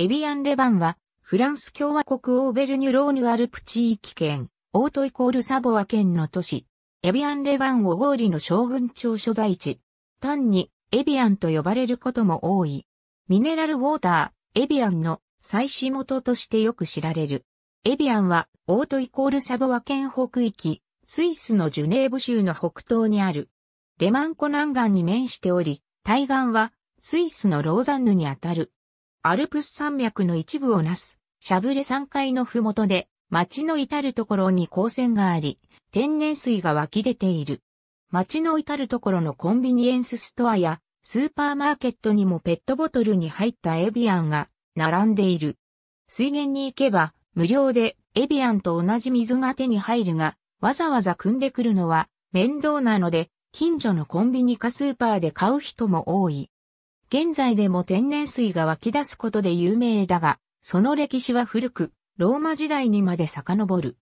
エビアン・レバンは、フランス共和国オーベルニュローヌ・アルプ地域圏、オートイコールサボア県の都市、エビアン・レバン・をゴーリの将軍庁所在地。単に、エビアンと呼ばれることも多い。ミネラルウォーター、エビアンの祭祀元としてよく知られる。エビアンは、オートイコールサボア県北域、スイスのジュネーブ州の北東にある。レマン湖南岸に面しており、対岸は、スイスのローザンヌにあたる。アルプス山脈の一部をなす、シャブレ山階のふもとで、町の至るところに光線があり、天然水が湧き出ている。町の至るところのコンビニエンスストアやスーパーマーケットにもペットボトルに入ったエビアンが並んでいる。水源に行けば無料でエビアンと同じ水が手に入るが、わざわざ汲んでくるのは面倒なので、近所のコンビニかスーパーで買う人も多い。現在でも天然水が湧き出すことで有名だが、その歴史は古く、ローマ時代にまで遡る。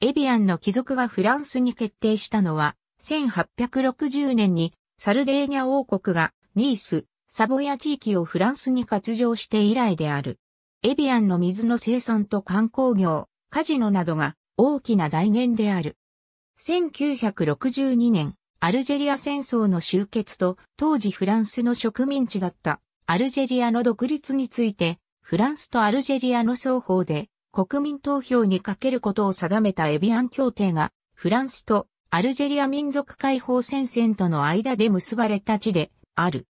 エビアンの貴族がフランスに決定したのは、1860年にサルデーニャ王国がニース、サボヤ地域をフランスに割譲して以来である。エビアンの水の生産と観光業、カジノなどが大きな財源である。1962年、アルジェリア戦争の終結と当時フランスの植民地だったアルジェリアの独立についてフランスとアルジェリアの双方で国民投票にかけることを定めたエビアン協定がフランスとアルジェリア民族解放戦線との間で結ばれた地である。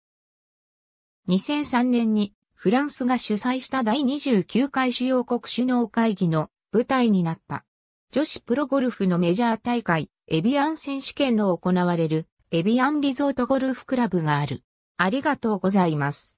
2003年にフランスが主催した第29回主要国首脳会議の舞台になった。女子プロゴルフのメジャー大会エビアン選手権の行われるエビアンリゾートゴルフクラブがある。ありがとうございます。